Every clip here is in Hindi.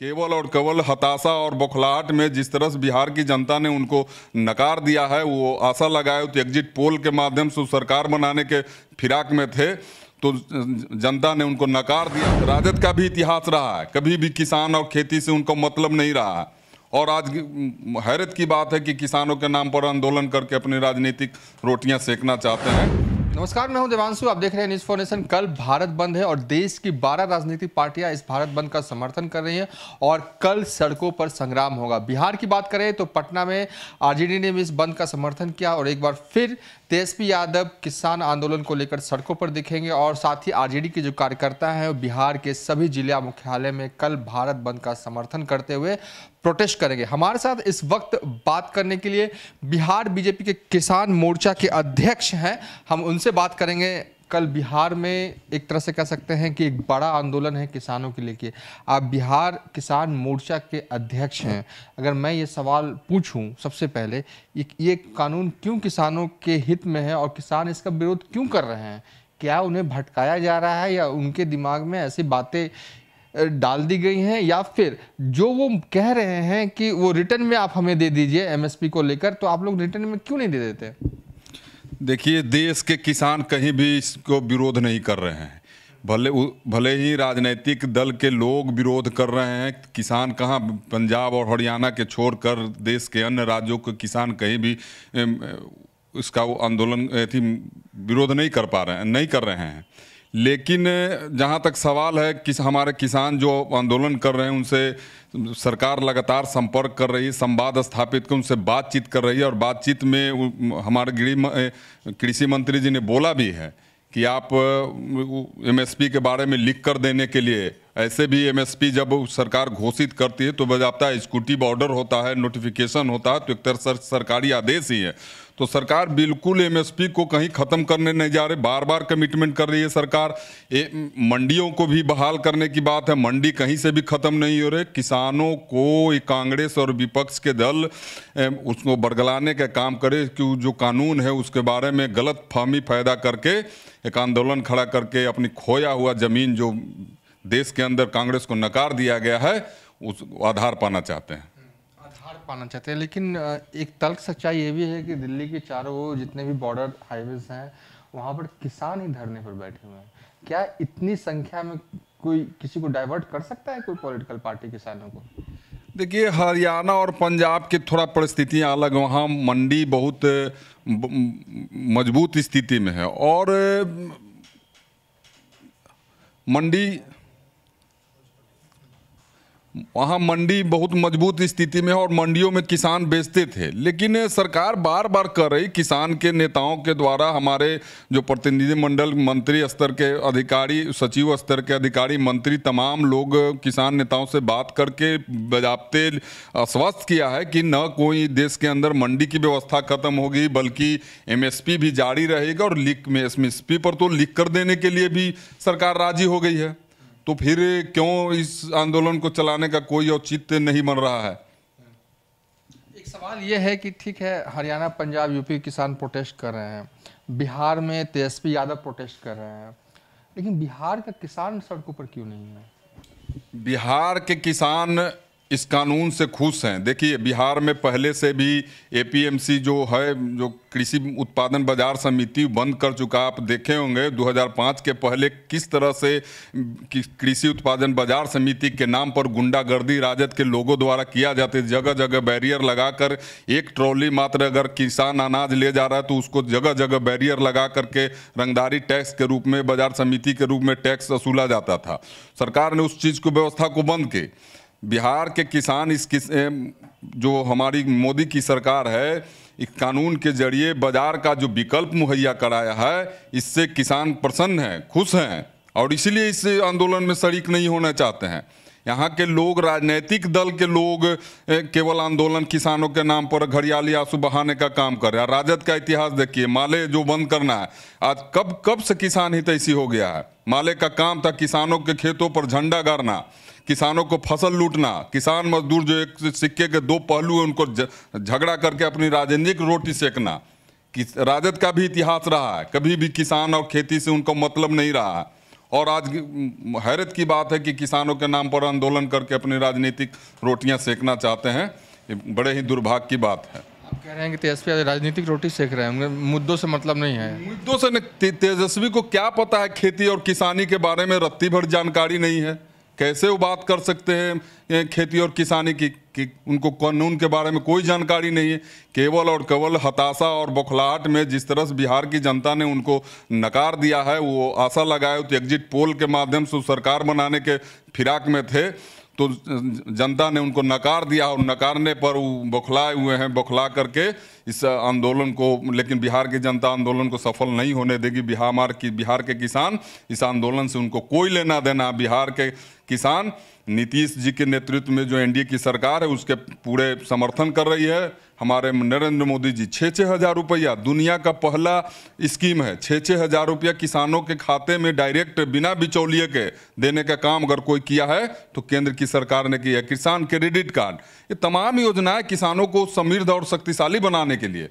केवल और केवल हताशा और बौखलाहट में जिस तरह से बिहार की जनता ने उनको नकार दिया है वो आशा लगाए तो एग्जिट पोल के माध्यम से सरकार बनाने के फिराक में थे तो जनता ने उनको नकार दिया राजद का भी इतिहास रहा है कभी भी किसान और खेती से उनको मतलब नहीं रहा है और आज हैरत की बात है कि किसानों के नाम पर आंदोलन करके अपनी राजनीतिक रोटियां सेकना चाहते हैं नमस्कार मैं हूं देवांशु आप देख रहे हैं न्यूज फॉर्नेशन कल भारत बंद है और देश की 12 राजनीतिक पार्टियां इस भारत बंद का समर्थन कर रही हैं और कल सड़कों पर संग्राम होगा बिहार की बात करें तो पटना में आरजेडी ने भी इस बंद का समर्थन किया और एक बार फिर तेजस्वी यादव किसान आंदोलन को लेकर सड़कों पर दिखेंगे और साथ ही आर के जो कार्यकर्ता हैं बिहार के सभी जिला मुख्यालय में कल भारत बंद का समर्थन करते हुए प्रोटेस्ट करेंगे हमारे साथ इस वक्त बात करने के लिए बिहार बीजेपी के किसान मोर्चा के अध्यक्ष हैं हम उनसे बात करेंगे कल बिहार में एक तरह से कह सकते हैं कि एक बड़ा आंदोलन है किसानों के लेके आप बिहार किसान मोर्चा के अध्यक्ष हैं अगर मैं ये सवाल पूछूं सबसे पहले ये, ये कानून क्यों किसानों के हित में है और किसान इसका विरोध क्यों कर रहे हैं क्या उन्हें भटकाया जा रहा है या उनके दिमाग में ऐसी बातें डाल दी गई हैं या फिर जो वो कह रहे हैं कि वो रिटर्न में आप हमें दे दीजिए एमएसपी को लेकर तो आप लोग रिटर्न में क्यों नहीं दे देते देखिए देश के किसान कहीं भी इसको विरोध नहीं कर रहे हैं भले भले ही राजनीतिक दल के लोग विरोध कर रहे हैं किसान कहाँ पंजाब और हरियाणा के छोड़कर देश के अन्य राज्यों के किसान कहीं भी इसका वो आंदोलन विरोध नहीं कर पा रहे हैं नहीं कर रहे हैं लेकिन जहाँ तक सवाल है कि हमारे किसान जो आंदोलन कर रहे हैं उनसे सरकार लगातार संपर्क कर रही है संवाद स्थापित कर उनसे बातचीत कर रही है और बातचीत में हमारे गृह कृषि मंत्री जी ने बोला भी है कि आप एमएसपी के बारे में लिख कर देने के लिए ऐसे भी एमएसपी जब सरकार घोषित करती है तो बजाबता स्कूटी ऑर्डर होता है नोटिफिकेशन होता है तो एक तरह सर, सरकारी आदेश ही है तो सरकार बिल्कुल एमएसपी को कहीं ख़त्म करने नहीं जा रही बार बार कमिटमेंट कर रही है सरकार ए, मंडियों को भी बहाल करने की बात है मंडी कहीं से भी ख़त्म नहीं हो रहे किसानों को कांग्रेस और विपक्ष के दल ए, उसको बरगलाने का काम करे कि जो कानून है उसके बारे में गलत फहमी पैदा करके एक आंदोलन खड़ा करके अपनी खोया हुआ ज़मीन जो देश के अंदर कांग्रेस को नकार दिया गया है उस आधार पाना चाहते हैं हम्म, आधार पाना चाहते हैं लेकिन एक तल्क सच्चाई ये भी है कि दिल्ली के चारों ओर जितने भी बॉर्डर हाईवेज हैं वहाँ पर किसान ही धरने पर बैठे हुए हैं क्या इतनी संख्या में कोई किसी को डाइवर्ट कर सकता है कोई पॉलिटिकल पार्टी किसानों को देखिए हरियाणा और पंजाब की थोड़ा परिस्थितियाँ अलग वहाँ मंडी बहुत मजबूत स्थिति में है और मंडी वहाँ मंडी बहुत मजबूत स्थिति में है और मंडियों में किसान बेचते थे लेकिन सरकार बार बार कर रही किसान के नेताओं के द्वारा हमारे जो प्रतिनिधिमंडल मंत्री स्तर के अधिकारी सचिव स्तर के अधिकारी मंत्री तमाम लोग किसान नेताओं से बात करके बजाबते आश्वस्त किया है कि न कोई देश के अंदर मंडी की व्यवस्था खत्म होगी बल्कि एम भी जारी रहेगा और लिख में एम पर तो लिख कर देने के लिए भी सरकार राजी हो गई है तो फिर क्यों इस आंदोलन को चलाने का कोई औचित्य नहीं बन रहा है एक सवाल यह है कि ठीक है हरियाणा पंजाब यूपी किसान प्रोटेस्ट कर रहे हैं बिहार में तेजस्वी यादव प्रोटेस्ट कर रहे हैं लेकिन बिहार का किसान सड़कों पर क्यों नहीं है बिहार के किसान इस कानून से खुश हैं देखिए बिहार में पहले से भी एपीएमसी जो है जो कृषि उत्पादन बाजार समिति बंद कर चुका आप देखे होंगे 2005 के पहले किस तरह से कृषि उत्पादन बाजार समिति के नाम पर गुंडागर्दी राजद के लोगों द्वारा किया जाते जगह जगह बैरियर लगाकर एक ट्रॉली मात्र अगर किसान अनाज ले जा रहा है तो उसको जगह जगह बैरियर लगा करके रंगदारी टैक्स के रूप में बाजार समिति के रूप में टैक्स वसूला जाता था सरकार ने उस चीज़ को व्यवस्था को बंद की बिहार के किसान इस किस जो हमारी मोदी की सरकार है इस कानून के जरिए बाजार का जो विकल्प मुहैया कराया है इससे किसान प्रसन्न हैं खुश हैं और इसीलिए इस आंदोलन में शरीक नहीं होना चाहते हैं यहाँ के लोग राजनीतिक दल के लोग केवल आंदोलन किसानों के नाम पर घड़ियाली आंसू बहाने का काम कर रहे हैं राजद का इतिहास देखिए माले जो बंद करना है आज कब कब से किसान ऐसी हो गया है माले का काम था किसानों के खेतों पर झंडा गाड़ना किसानों को फसल लूटना किसान मजदूर जो एक सिक्के के दो पहलू हैं उनको झगड़ा करके अपनी राजनीतिक रोटी सेकना राजद का भी इतिहास रहा है कभी भी किसान और खेती से उनका मतलब नहीं रहा है और आज हैरत की बात है कि किसानों के नाम पर आंदोलन करके अपनी राजनीतिक रोटियां सेकना चाहते हैं बड़े ही दुर्भाग्य की बात है आप कह रहे हैं कि तेजस्वी राजनीतिक रोटी सेक रहे हैं मुद्दों से मतलब नहीं है मुद्दों से नहीं तेजस्वी को क्या पता है खेती और किसानी के बारे में रत्ती भर जानकारी नहीं है कैसे वो बात कर सकते हैं खेती और किसानी की कि उनको कानून के बारे में कोई जानकारी नहीं है केवल और केवल हताशा और बौखलाहट में जिस तरह से बिहार की जनता ने उनको नकार दिया है वो आशा लगाए तो एग्जिट पोल के माध्यम से सरकार बनाने के फिराक में थे तो जनता ने उनको नकार दिया और नकारने पर वो बौखलाए हुए हैं बौखला करके इस आंदोलन को लेकिन बिहार की जनता आंदोलन को सफल नहीं होने देगी बिहार की बिहार के किसान इस आंदोलन से उनको कोई लेना देना बिहार के किसान नीतीश जी के नेतृत्व में जो एनडीए की सरकार है उसके पूरे समर्थन कर रही है हमारे नरेंद्र मोदी जी छः छः हज़ार रुपया दुनिया का पहला स्कीम है छः छः हज़ार रुपया किसानों के खाते में डायरेक्ट बिना बिचौलिए के देने का काम अगर कोई किया है तो केंद्र की सरकार ने किया किसान क्रेडिट कार्ड ये तमाम योजनाएं किसानों को समृद्ध और शक्तिशाली बनाने के लिए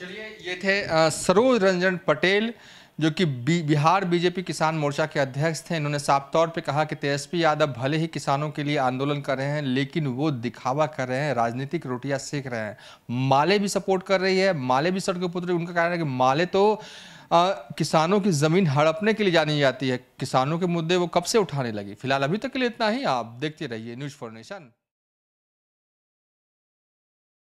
चलिए ये थे सरोज रंजन पटेल जो कि बिहार बीजेपी किसान मोर्चा के अध्यक्ष थे इन्होंने साफ तौर पे कहा कि तेजस्वी यादव भले ही किसानों के लिए आंदोलन कर रहे हैं लेकिन वो दिखावा कर रहे हैं राजनीतिक रोटियां सेक रहे हैं माले भी सपोर्ट कर रही है माले भी सड़क पुत्र उनका कहना है कि माले तो आ, किसानों की ज़मीन हड़पने के लिए जानी जाती है किसानों के मुद्दे वो कब से उठाने लगी फिलहाल अभी तक के लिए इतना ही आप देखते रहिए न्यूज़ फॉर नेशन